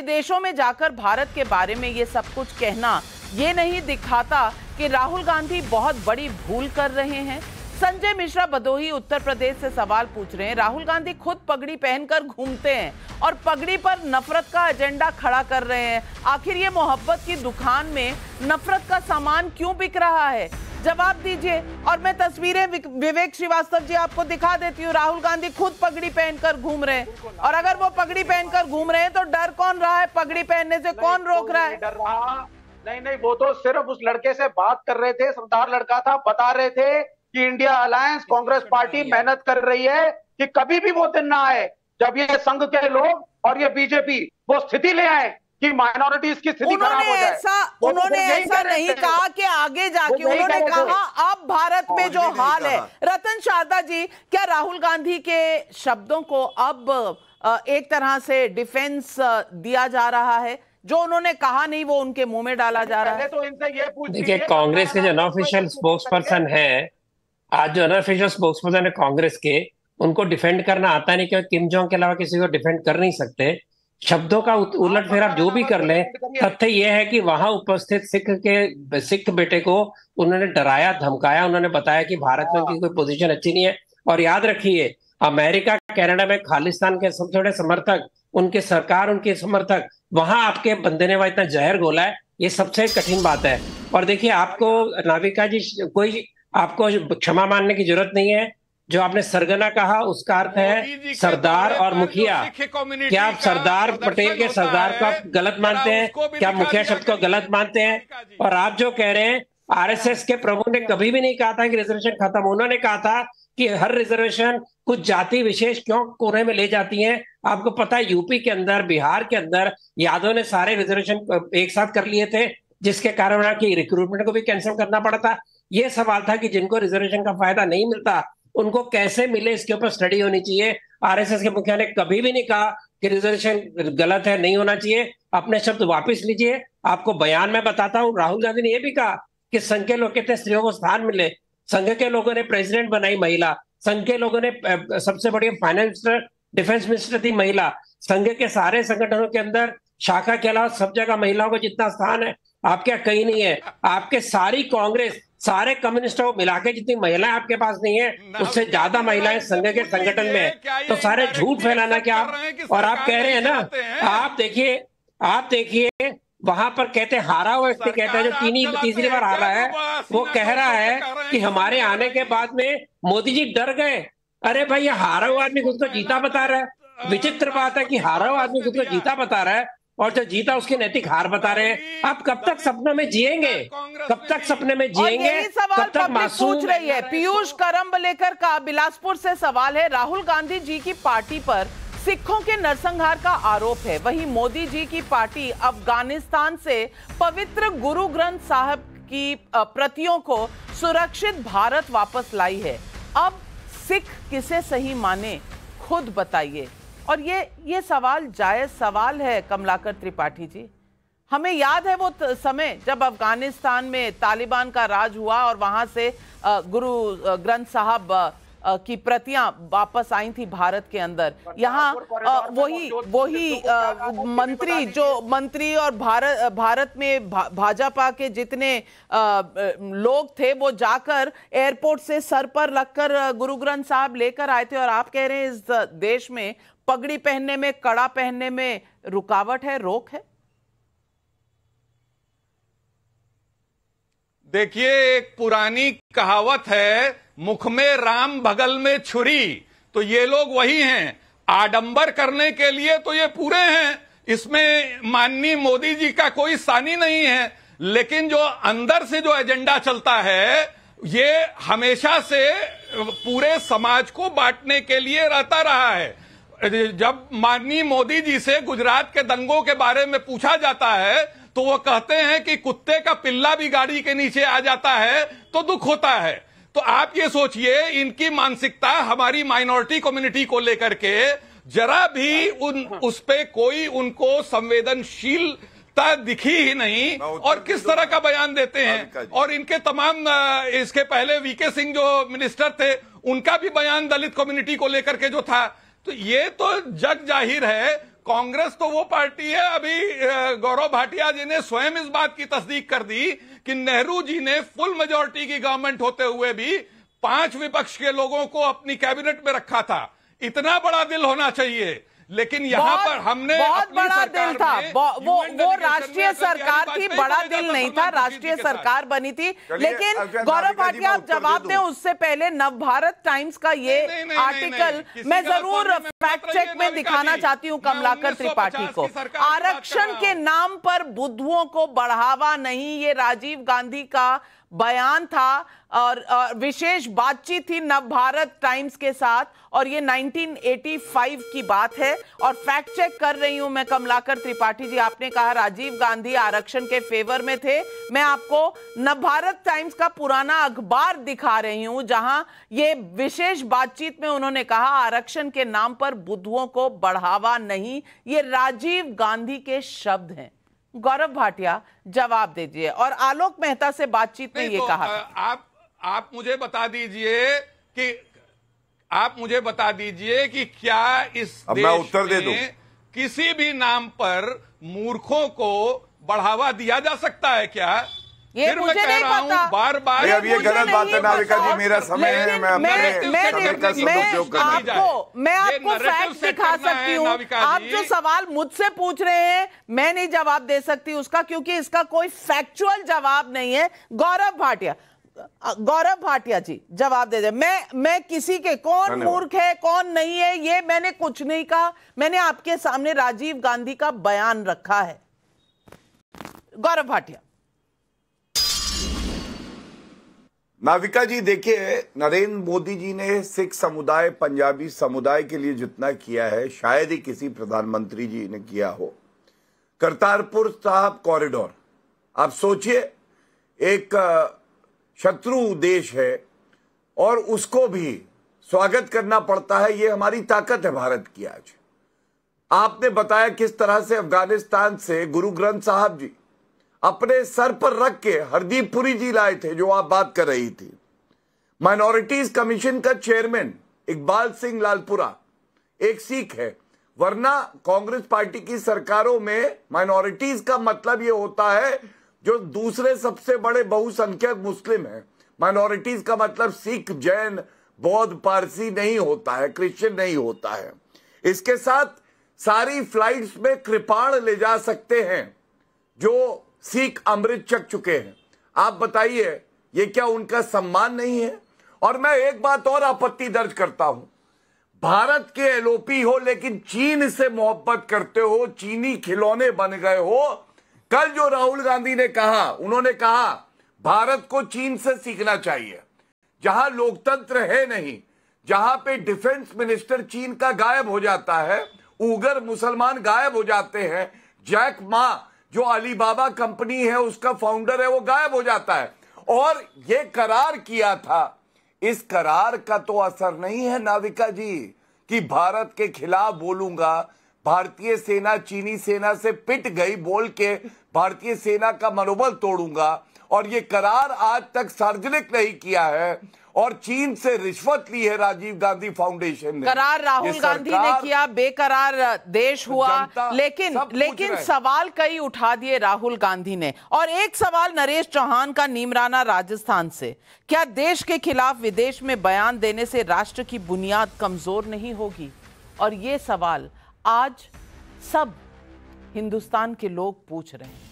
विदेशों में जाकर भारत के बारे में ये सब कुछ कहना ये नहीं दिखाता कि राहुल गांधी बहुत बड़ी भूल कर रहे हैं संजय मिश्रा बदोही उत्तर प्रदेश से सवाल पूछ रहे हैं राहुल गांधी खुद पगड़ी पहनकर घूमते हैं और पगड़ी पर नफरत का एजेंडा खड़ा कर रहे हैं आखिर ये मोहब्बत की दुकान में नफरत का सामान क्यों बिक रहा है जवाब दीजिए और मैं तस्वीरें विवेक श्रीवास्तव जी आपको दिखा देती हूँ राहुल गांधी खुद पगड़ी पहनकर घूम रहे हैं और अगर वो पगड़ी पहनकर घूम रहे हैं तो डर कौन रहा है पगड़ी पहनने से कौन रोक रहा है डर रहा नहीं नहीं वो तो सिर्फ उस लड़के से बात कर रहे थे सरदार लड़का था बता रहे थे कि इंडिया अलायंस कांग्रेस पार्टी मेहनत कर रही है कि कभी भी वो दिन ना आए जब ये संघ के लोग और ये बीजेपी वो स्थिति ले आए कि माइनॉरिटीज की स्थिति खराब हो जाए ऐसा उन्होंने ऐसा नहीं, कहा कि आगे जाके उन्होंने कहा अब भारत में जो हाल है रतन शारदा जी क्या राहुल गांधी के शब्दों को अब एक तरह से डिफेंस दिया जा रहा है जो उन्होंने कहा नहीं वो उनके मुंह में डाला जा रहा है तो इनसे ये पूछ देखिए कांग्रेस के जो अनऑफिशियल स्पोक्स पर्सन है आज जो अनऑफिशियल स्पोक्स पर्सन है कांग्रेस के उनको डिफेंड करना आता नहीं क्योंकि किम जोंग के अलावा किसी को डिफेंड कर नहीं सकते शब्दों का उलट हाँ, फिर आप हाँ, जो हाँ, भी कर ले तथ्य यह है कि वहां उपस्थित सिख के सिख बेटे को उन्होंने डराया धमकाया उन्होंने बताया कि भारत में उनकी कोई पोजीशन अच्छी नहीं है और याद रखिए अमेरिका कनाडा में खालिस्तान के सबसे बड़े समर्थक उनके सरकार उनके समर्थक वहां आपके बंदे ने वह इतना जहर गोला है ये सबसे कठिन बात है और देखिए आपको नाविका जी कोई आपको क्षमा मानने की जरूरत नहीं है जो आपने सरगना कहा उसका अर्थ है सरदार और मुखिया क्या आप सरदार पटेल के सरदार को गलत मानते हैं क्या मुखिया शब्द को गलत मानते हैं और आप जो कह रहे हैं आरएसएस के प्रभु ने कभी भी नहीं कहा था कि रिजर्वेशन खत्म उन्होंने कहा था कि हर रिजर्वेशन कुछ जाति विशेष क्यों कोने में ले जाती है आपको पता है यूपी के अंदर बिहार के अंदर यादव ने सारे रिजर्वेशन एक साथ कर लिए थे जिसके कारण रिक्रूटमेंट को भी कैंसिल करना पड़ा था ये सवाल था कि जिनको रिजर्वेशन का फायदा नहीं मिलता उनको कैसे मिले इसके ऊपर स्टडी होनी चाहिए आरएसएस के मुखिया ने कभी भी नहीं कहा कि रिजर्वेशन गलत है नहीं होना चाहिए अपने शब्द वापस लीजिए आपको बयान में बताता हूँ राहुल गांधी ने यह भी कहा कि संघ के लोग कहते स्त्रियों को स्थान मिले संघ के लोगों ने प्रेसिडेंट बनाई महिला संघ के लोगों ने सबसे बड़ी फाइनेंस मिनिस्टर डिफेंस मिनिस्टर थी महिला संघ के सारे संगठनों के अंदर शाखा के अलावा सब जगह महिलाओं को जितना स्थान है आपके क्या कहीं नहीं है आपके सारी कांग्रेस सारे कम्युनिस्टों को मिला के जितनी महिलाएं आपके पास नहीं है उससे ज्यादा महिलाएं संघ के संगठन में है तो सारे झूठ फैलाना क्या आप और आप कह रहे हैं ना आप देखिए आप देखिए वहां पर कहते हारा हुआ व्यक्ति कहता है जो तीन तीसरी बार हारा है वो कह तो रहा है कि हमारे आने के बाद में मोदी जी डर गए अरे भाई ये हारा हुआ आदमी खुद को जीता बता रहा है विचित्र बात है कि हारा हुआ आदमी खुद को जीता बता रहा है और जो जीता उसकी नैतिक हार बता रहे हैं आप कब तक सपने में जिएंगे कब तक सपने में जिएंगे कब तक पूछ रही है पीयूष करम्ब लेकर का बिलासपुर से सवाल है राहुल गांधी जी की पार्टी पर सिखों के नरसंहार का आरोप है वहीं मोदी जी की पार्टी अफगानिस्तान से पवित्र गुरु ग्रंथ साहब की प्रतियों को सुरक्षित भारत वापस लाई है अब सिख किसे सही माने खुद बताइए और ये ये सवाल जायज़ सवाल है कमलाकर त्रिपाठी जी हमें याद है वो समय जब अफगानिस्तान में तालिबान का राज हुआ और वहां से गुरु ग्रंथ साहब की प्रतियां वापस आई थी भारत के अंदर यहाँ वही वही मंत्री जो मंत्री और भारत भारत में भा, भाजपा के जितने आ, लोग थे वो जाकर एयरपोर्ट से सर पर लगकर गुरु ग्रंथ साहब लेकर आए थे और आप कह रहे हैं इस देश में पगड़ी पहनने में कड़ा पहनने में रुकावट है रोक है देखिए एक पुरानी कहावत है मुख में राम भगल में छुरी तो ये लोग वही हैं आडंबर करने के लिए तो ये पूरे हैं इसमें माननीय मोदी जी का कोई सानी नहीं है लेकिन जो अंदर से जो एजेंडा चलता है ये हमेशा से पूरे समाज को बांटने के लिए रहता रहा है जब माननीय मोदी जी से गुजरात के दंगों के बारे में पूछा जाता है तो वो कहते हैं कि कुत्ते का पिल्ला भी गाड़ी के नीचे आ जाता है तो दुख होता है तो आप ये सोचिए इनकी मानसिकता हमारी माइनॉरिटी कम्युनिटी को लेकर के जरा भी उन उस पर कोई उनको संवेदनशील दिखी ही नहीं और किस तरह का बयान देते हैं और इनके तमाम इसके पहले वीके सिंह जो मिनिस्टर थे उनका भी बयान दलित कम्युनिटी को लेकर के जो था तो ये तो जग जाहिर है कांग्रेस तो वो पार्टी है अभी गौरव भाटिया जी ने स्वयं इस बात की तस्दीक कर दी कि नेहरू जी ने फुल मेजोरिटी की गवर्नमेंट होते हुए भी पांच विपक्ष के लोगों को अपनी कैबिनेट में रखा था इतना बड़ा दिल होना चाहिए लेकिन यहाँ पर हमने बहुत बड़ा दिल था वो वो राष्ट्रीय सरकार थी बड़ा दिल तो नहीं था राष्ट्रीय सरकार बनी थी लेकिन गौरव भाटिया आप जवाब दें उससे पहले नव भारत टाइम्स का ये आर्टिकल मैं जरूर फैक्ट चेक में दिखाना चाहती हूँ कमलाकर त्रिपाठी को आरक्षण के नाम पर बुद्धुओं को बढ़ावा नहीं ये राजीव गांधी का बयान था और विशेष बातचीत थी नव भारत टाइम्स के साथ और ये 1985 की बात है और फैक्ट चेक कर रही हूं मैं कमलाकर त्रिपाठी जी आपने कहा राजीव गांधी आरक्षण के फेवर में थे मैं आपको नव भारत टाइम्स का पुराना अखबार दिखा रही हूं जहां ये विशेष बातचीत में उन्होंने कहा आरक्षण के नाम पर बुद्धुओं को बढ़ावा नहीं ये राजीव गांधी के शब्द हैं गौरव भाटिया जवाब दीजिए और आलोक मेहता से बातचीत में ये तो, कहा आप आप मुझे बता दीजिए कि आप मुझे बता दीजिए कि क्या इस अब मैं उत्तर दे किसी भी नाम पर मूर्खों को बढ़ावा दिया जा सकता है क्या ये मुझे नहीं पता बार बार अब ये गलत बात है नाविका जी मेरा समय है मैं आपको मैं आपको फैक्ट दिखा सकती हूँ आप जो सवाल मुझसे पूछ रहे हैं मैं नहीं जवाब दे सकती उसका क्योंकि इसका कोई फैक्चुअल जवाब नहीं है गौरव भाटिया गौरव भाटिया जी जवाब दे दे मैं मैं किसी के कौन मूर्ख है कौन नहीं है ये मैंने कुछ नहीं कहा मैंने आपके सामने राजीव गांधी का बयान रखा है गौरव भाटिया नाविका जी देखिए नरेंद्र मोदी जी ने सिख समुदाय पंजाबी समुदाय के लिए जितना किया है शायद ही किसी प्रधानमंत्री जी ने किया हो करतारपुर साहब कॉरिडोर आप सोचिए एक शत्रु देश है और उसको भी स्वागत करना पड़ता है ये हमारी ताकत है भारत की आज आपने बताया किस तरह से अफगानिस्तान से गुरु ग्रंथ साहब जी अपने सर पर रख के हरदीप पुरी जी लाए थे जो आप बात कर रही थी माइनॉरिटीज कमीशन का चेयरमैन इकबाल सिंह लालपुरा एक सिख है वरना कांग्रेस पार्टी की सरकारों में माइनॉरिटीज का मतलब ये होता है जो दूसरे सबसे बड़े बहुसंख्यक मुस्लिम है माइनॉरिटीज का मतलब सिख जैन बौद्ध पारसी नहीं होता है क्रिश्चियन नहीं होता है इसके साथ सारी फ्लाइट्स में कृपाण ले जा सकते हैं जो सीख अमृत चक चुके हैं आप बताइए ये क्या उनका सम्मान नहीं है और मैं एक बात और आपत्ति दर्ज करता हूं भारत के एलओपी हो लेकिन चीन से मोहब्बत करते हो चीनी खिलौने बन गए हो कल जो राहुल गांधी ने कहा उन्होंने कहा भारत को चीन से सीखना चाहिए जहां लोकतंत्र है नहीं जहां पे डिफेंस मिनिस्टर चीन का गायब हो जाता है उगर मुसलमान गायब हो जाते हैं जैक मां जो अलीबाबा कंपनी है उसका फाउंडर है वो गायब हो जाता है और ये करार किया था इस करार का तो असर नहीं है नाविका जी कि भारत के खिलाफ बोलूंगा भारतीय सेना चीनी सेना से पिट गई बोल के भारतीय सेना का मनोबल तोड़ूंगा और ये करार आज तक सार्वजनिक नहीं किया है और चीन से रिश्वत ली है राजीव गांधी फाउंडेशन ने करार राहुल गांधी ने किया बेकरार देश हुआ लेकिन लेकिन सवाल कई उठा दिए राहुल गांधी ने और एक सवाल नरेश चौहान का नीमराना राजस्थान से क्या देश के खिलाफ विदेश में बयान देने से राष्ट्र की बुनियाद कमजोर नहीं होगी और ये सवाल आज सब हिंदुस्तान के लोग पूछ रहे हैं